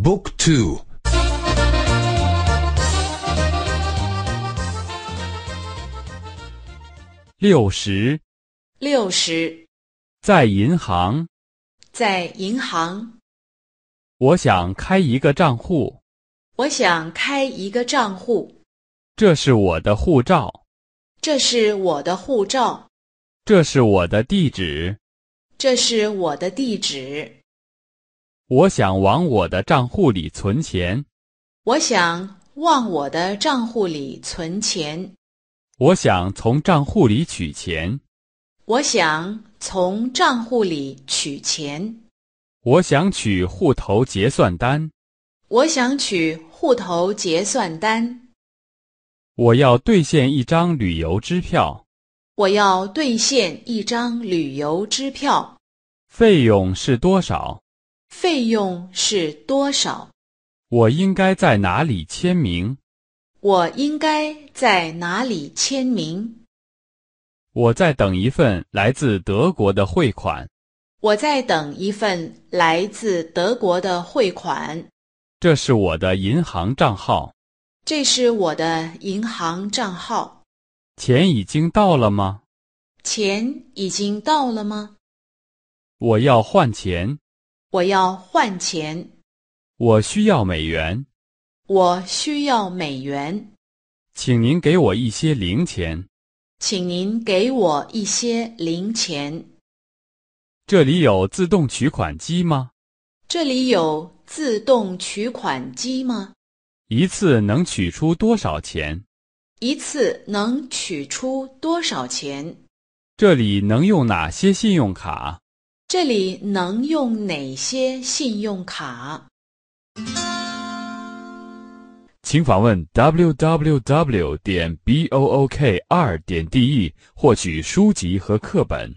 Book two. 六十，六十，在银行，在银行。我想开一个账户，我想开一个账户。这是我的护照，这是我的护照。这是我的地址，这是我的地址。我想往我的账户里存钱。我想往我的账户里存钱。我想从账户里取钱。我想从账户里取钱。我想取户头结算单。我想取户头结算单。我要兑现一张旅游支票。我要兑现一张旅游支票。费用是多少？费用是多少？我应该在哪里签名？我应该在哪里签名？我在等一份来自德国的汇款。我在等一份来自德国的汇款。这是我的银行账号。这是我的银行账号。钱已经到了吗？钱已经到了吗？我要换钱。我要换钱。我需要美元。我需要美元。请您给我一些零钱。请您给我一些零钱。这里有自动取款机吗？这里有自动取款机吗？一次能取出多少钱？一次能取出多少钱？这里能用哪些信用卡？这里能用哪些信用卡？请访问 www 点 b o o k 二点 d e 获取书籍和课本。